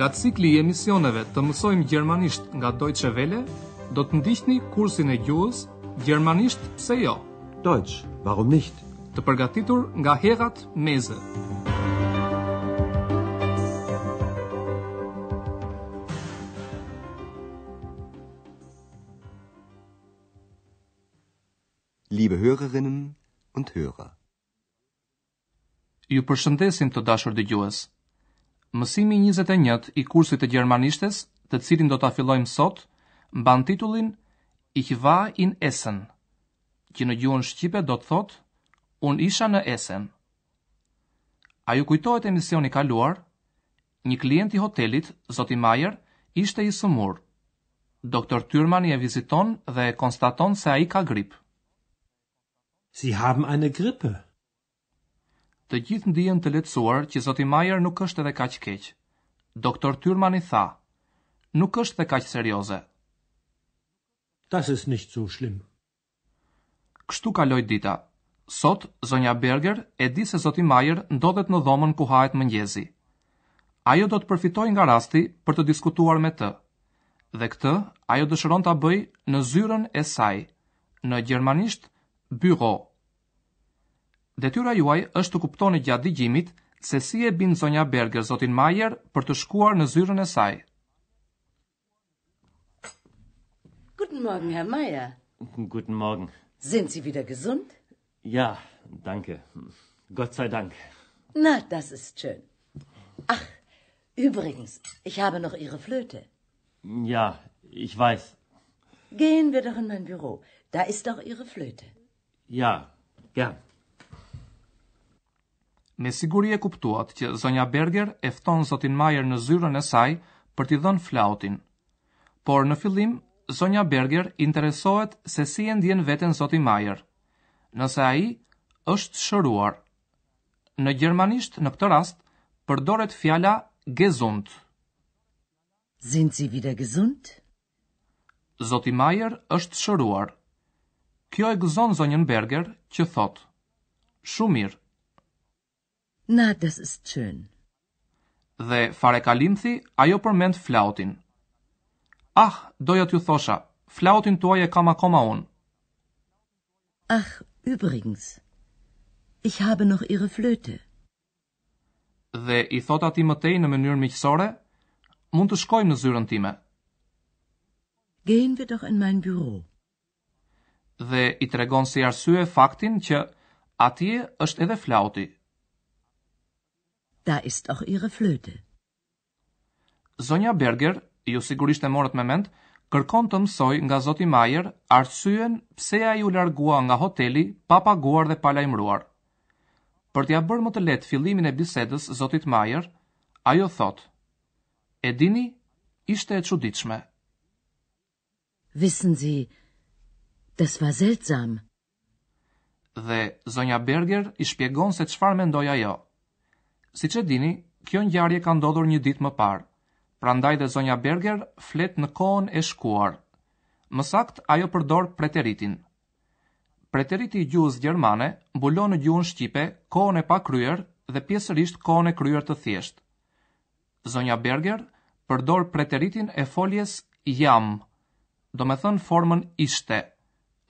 Nga cikli i emisioneve të mësojmë gjermanisht nga Deutsche Welle, do të ndihni kursin e gjuhës Gjermanisht pse jo? Deutsch, warum nicht? Të përgatitur nga Herat Meze. Liebe Hörerinnen und Hörer. Ju përshëndesim të dashur dëgjues. gjuhës. Mësimi 21 i kursit të gjermanishtes, të cilin do ta fillojmë sot, mban titullin Ich war in Essen. Që në gjuhën shqipe do të thotë Un isha në Essen. A ju kujtohet emisioni i kaluar? Një klient i hotelit, zoti Mayer, ishte i sëmurë. Doktor Tyrman i e viziton dhe e konstaton se a i ka grip. Si haben eine grippe, të gjithë ndihen të lehtësuar që zoti Majer nuk është edhe kaq keq. Doktor Tyrman i tha: Nuk është dhe kaq serioze. Das ist nicht so schlimm. Kështu kaloi dita. Sot zonja Berger e di se zoti Majer ndodhet në dhomën ku hahet mëngjezi. Ajo do të përfitoj nga rasti për të diskutuar me të. Dhe këtë ajo dëshiron ta bëj në zyrën e saj, në gjermanisht bureau detyra juaj është të kuptoni gjatë digjimit se si e bin zonja Berger zotin Majer për të shkuar në zyrën e saj. Guten Morgen, Herr Majer. Guten Morgen. Sind Sie wieder gesund? Ja, danke. Gott sei Dank. Na, das ist schön. Ach, übrigens, ich habe noch Ihre Flöte. Ja, ich weiß. Gehen wir doch in mein Büro. Da ist doch Ihre Flöte. Ja, Ja me siguri e kuptuat që zonja Berger e fton zotin Majer në zyrën e saj për t'i dhënë flautin. Por në fillim, zonja Berger interesohet se si e ndjen veten zoti Majer. Nëse ai është shëruar. Në gjermanisht në këtë rast përdoret fjala gesund. Sind Sie wieder gesund? Zoti Majer është shëruar. Kjo e gëzon zonjën Berger që thot: Shumë mirë. Na, das ist schön. Dhe fare kalimthi, ajo përmend flautin. Ah, doja t'ju thosha, flautin tuaj e kam akoma unë. Ach, übrigens, ich habe noch ihre flöte. Dhe i thot ati mëtej në mënyrë miqësore, mund të shkojmë në zyrën time. Gehen wir doch in mein büro. Dhe i tregon si arsye faktin që atje është edhe flauti da ist auch ihre Flöte. Sonja Berger, ju sigurisht e morët me mend, kërkon të mësoj nga zoti Mayer arsyen pse ja ju largua nga hoteli pa paguar dhe pa lajmëruar. Për t'ja bërë më të lehtë fillimin e bisedës zotit Mayer, ajo thot: "E dini, ishte e çuditshme." Wissen Sie, das war seltsam. Dhe zonja Berger i shpjegon se çfarë mendoi ajo. Jo. Si që dini, kjo njarje ka ndodhur një dit më parë, prandaj dhe zonja Berger flet në kohën e shkuar. Më sakt, ajo përdor preteritin. Preteriti i gjuhës gjermane mbulon në gjuhën shqipe kohën e pakryer dhe pjesërisht kohën e kryer të thjesht. Zonja Berger përdor preteritin e foljes jam, do me thënë formën ishte,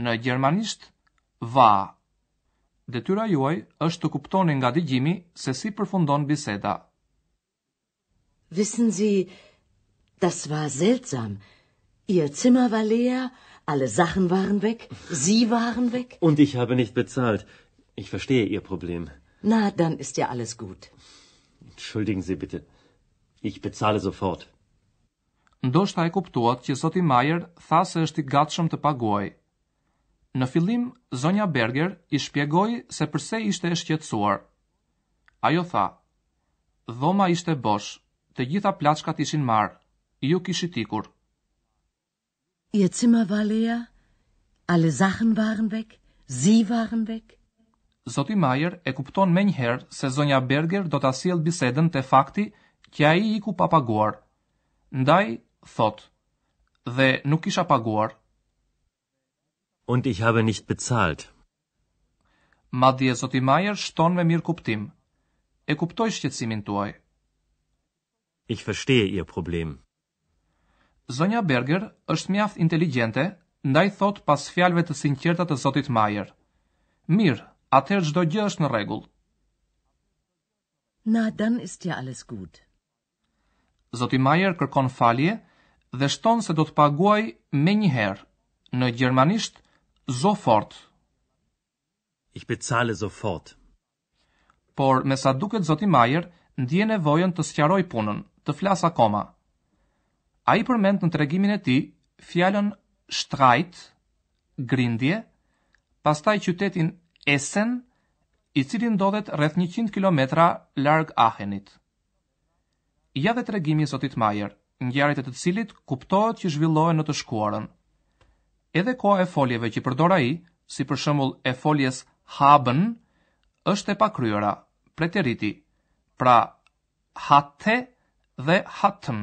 në gjermanisht va detyra juaj është të kuptoni nga digjimi se si përfundon biseda. Wissen Sie, das war seltsam. Ihr Zimmer war leer, alle Sachen waren weg, Sie waren weg. Und ich habe nicht bezahlt. Ich verstehe Ihr Problem. Na, dann ist ja alles gut. Entschuldigen Sie bitte. Ich bezahle sofort. Ndoshta e kuptuat që sot i Majer tha se është i gatshëm të paguajë. Në fillim, Zonja Berger i shpjegoi se pse ishte e shqetësuar. Ajo tha: "Dhoma ishte bosh, të gjitha plaçkat ishin marrë, ju kishit ikur." Je Zimmer war leer, alle Sachen waren weg, sie waren weg. Zoti Meyer e kupton menjëherë se Zonja Berger do ta sjell bisedën te fakti që ai i ku pa paguar. Ndaj thot: "Dhe nuk kisha paguar." und ich habe nicht bezahlt. Madje Zoti Majer shton me mirë kuptim. E kuptoj shqetësimin tuaj. Ich verstehe ihr Problem. Sonja Berger është mjaft inteligjente, ndaj thot pas fjalëve të sinqerta të Zotit Majer. Mirë, atëherë çdo gjë është në rregull. Na dann ist ja alles gut. Zoti Majer kërkon falje dhe shton se do të paguaj menjëherë. Në gjermanisht, sofort. Ich bezahle sofort. Por me sa duket zoti Majer, ndje nevojën të sqaroj punën, të flas akoma. A i përmend në tregimin e ti, fjallën shtrajt, grindje, pastaj qytetin Essen, i cili ndodhet rreth 100 km larg Ahenit. Ja dhe tregimi i Zotit Majer, ngjarjet e të cilit kuptohet që zhvillohen në të shkuarën. Edhe koha e foljeve që përdor ai, si për shembull e foljes haben, është e pakryera, preteriti. Pra, hatte dhe hatten.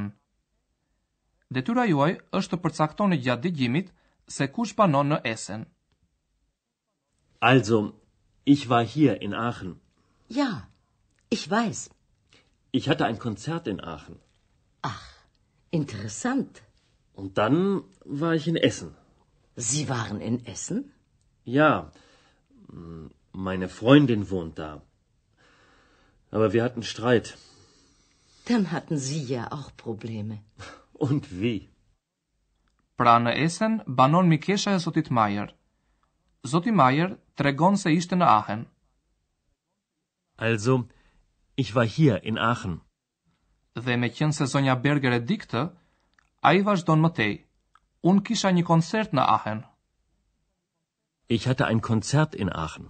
Detyra juaj është të përcaktoni gjatë dëgjimit se kush banon në esen. Also, ich war hier in Aachen. Ja, ich weiß. Ich hatte ein Konzert in Aachen. Ach, interessant. Und dann war ich in Essen. Sie waren in Essen? Ja, meine mm, Freundin wohnt da. Aber wir hatten Streit. Dann hatten Sie ja auch Probleme. Und wie? Pra në Essen banon Mikesha e Zotit Majer. Zoti Majer tregon se ishte në Aachen. Also, ich war hier in Aachen. Dhe me qenë se zonja Berger e dikte, a i vazhdon më tej. Un kisha një koncert në Aachen. Ich hatte ein Konzert in Aachen.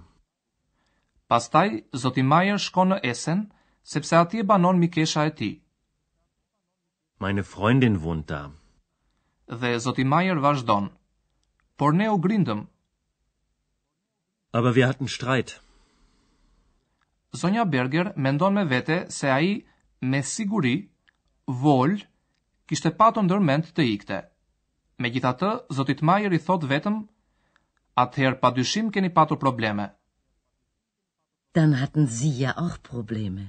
Pastaj zoti Meyer shkon në Essen sepse atje banon mikesha e tij. Meine Freundin wohnt da. Dhe zoti Meyer vazhdon. Por ne u grindëm. Aber wir hatten Streit. Sonja Berger mendon me vete se ai me siguri vol kishte patur ndërmend të ikte. Me gjitha të, Zotit Majer i thot vetëm, atëherë pa dyshim keni patur probleme. Dan hatën zi ja och probleme.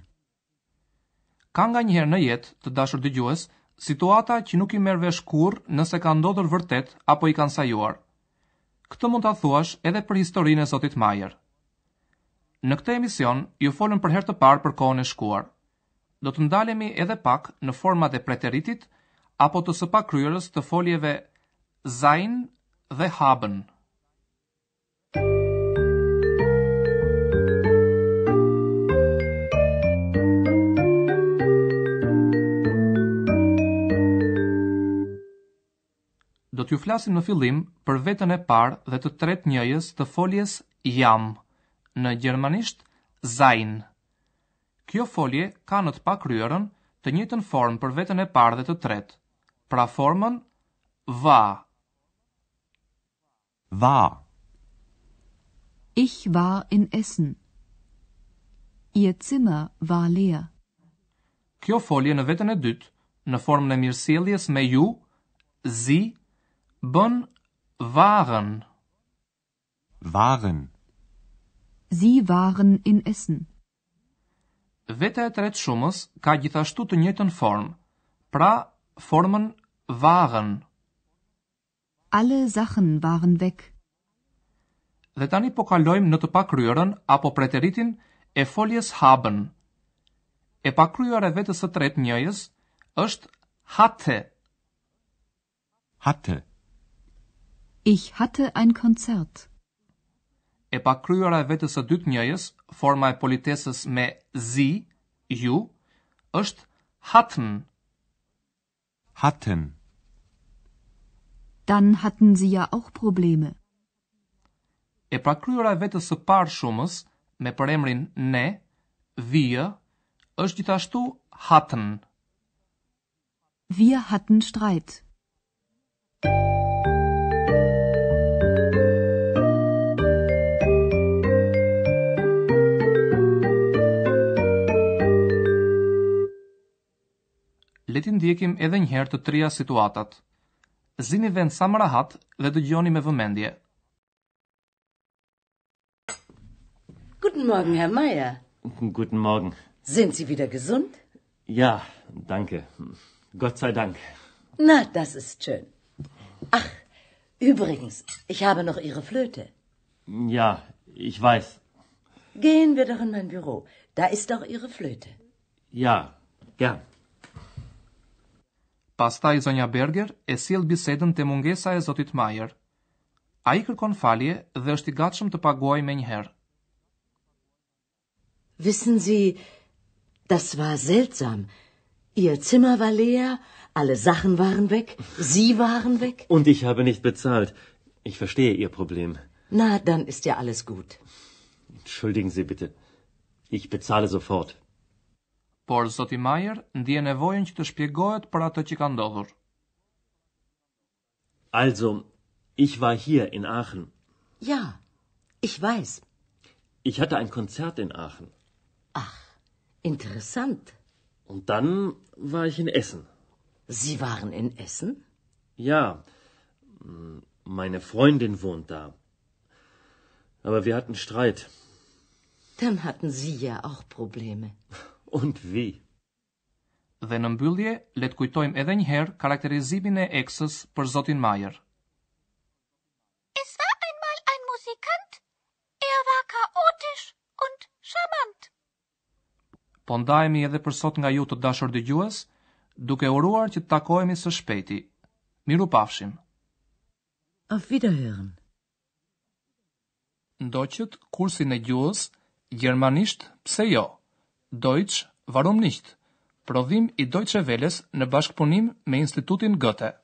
Ka nga njëherë në jetë të dashur dëgjues, situata që nuk i merë vesh nëse ka ndodhur vërtet apo i kanë sajuar. Këtë mund të thuash edhe për historinë e Zotit Majer. Në këtë emision, ju folëm për herë të parë për kohën e shkuar. Do të ndalemi edhe pak në format e preteritit apo të sëpa kryerës të foljeve sein dhe haben. Do t'ju flasim në fillim për vetën e parë dhe të tretë njëjës të foljes jam në gjermanisht sein. Kjo folje ka në të pak ryërën të njëtën formë për vetën e parë dhe të tretë, pra formën va war Ich war in Essen. Ihr Zimmer war leer. Kjo folje në vetën e dytë, në formën e mirësjelljes me ju, zi bën waren. Waren. Sie waren in Essen. Vetë e tretë shumës ka gjithashtu të njëjtën formë, pra formën waren alle Sachen waren weg. Dhe tani po kalojm në të pakryerën apo preteritin e foljes haben. E pakryera e vetës së tretë njëjës është hatte. Hatte. Ich hatte ein Konzert. E pakryera e vetës së dytë njëjës, forma e politesës me zi, ju, është hatten. Hatten dann hatten sie ja auch probleme. E pra kryera vetës së parë shumës me përemrin ne, wir, është gjithashtu hatten. Wir hatten streit. Letin dhjekim edhe njëherë të trija situatat. Zinivend sa mrahat dhe dëgjoni me vëmendje. Guten Morgen, Herr Meier. Guten Morgen. Sind Sie wieder gesund? Ja, danke. Gott sei Dank. Na, das ist schön. Ach, übrigens, ich habe noch Ihre Flöte. Ja, ich weiß. Gehen wir doch in mein Büro. Da ist auch Ihre Flöte. Ja, gern. Pastaj zonja Berger e sjell bisedën te mungesa e zotit Mayer. Ai kërkon falje dhe është i gatshëm të paguaj më njëherë. Wissen Sie, das war seltsam. Ihr Zimmer war leer, alle Sachen waren weg, Sie waren weg. Und ich habe nicht bezahlt. Ich verstehe Ihr Problem. Na, dann ist ja alles gut. Entschuldigen Sie bitte. Ich bezahle sofort por Zoti Majer ndje nevojën që të shpjegohet për atë që ka ndodhur. Also, ich war hier in Aachen. Ja, ich weiß. Ich hatte ein Konzert in Aachen. Ach, interessant. Und dann war ich in Essen. Sie waren in Essen? Ja, meine Freundin wohnt da. Aber wir hatten Streit. Dann hatten Sie ja auch Probleme. und wie. Dhe në mbyllje, le të kujtojmë edhe një herë karakterizimin e eksës për Zotin Mayer. Es war einmal ein Musikant. Er war chaotisch und charmant. Po ndajemi edhe për sot nga ju të dashur dëgjues, duke uruar që të takojemi së shpejti. Miru pafshim. Auf Wiederhören. Ndoqët kursin e gjuhës Gjermanisht pse jo? Deutsch, warum nicht? Prodhim i Deutsche Welles në bashkëpunim me Institutin Goethe.